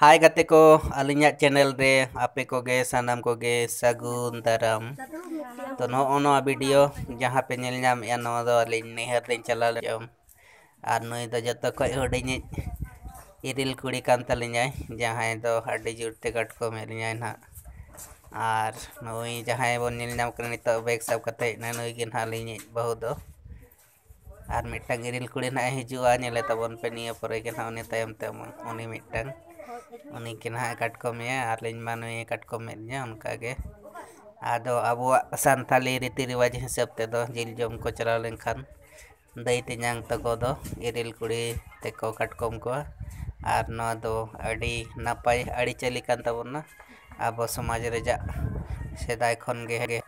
हाय गते को अली चैनल रे आपे को गे सनम को गे सगुन दरम तो नो नो वीडियो जहाँ पे नेल नाम या नो दो अलिन नेहर दिन चला ले आर नोई तो जतो को हडिने इरिल कुड़ी कान तलिया जहाँ तो हडी जुड़ते कट को मेलिया ना आर नोई जहाँ बो नेल नाम कर नितो बैग सब कते ना नोई ना हालिने बहुत दो आर मिटंग इरिल कुड़ी ना हिजुआ नेले तबन पे निया परे के ना उन्हें तयम तयम उन्हें मिटंग आली अब सानी रीति रिवाज हिसाब तेज जिल जम को चला लेखान दई तेजांग तकोद इरिल कुड़ी तक काटकम को नपाय आड़चाली तबना अब समाज रजा सेदाय खन गे।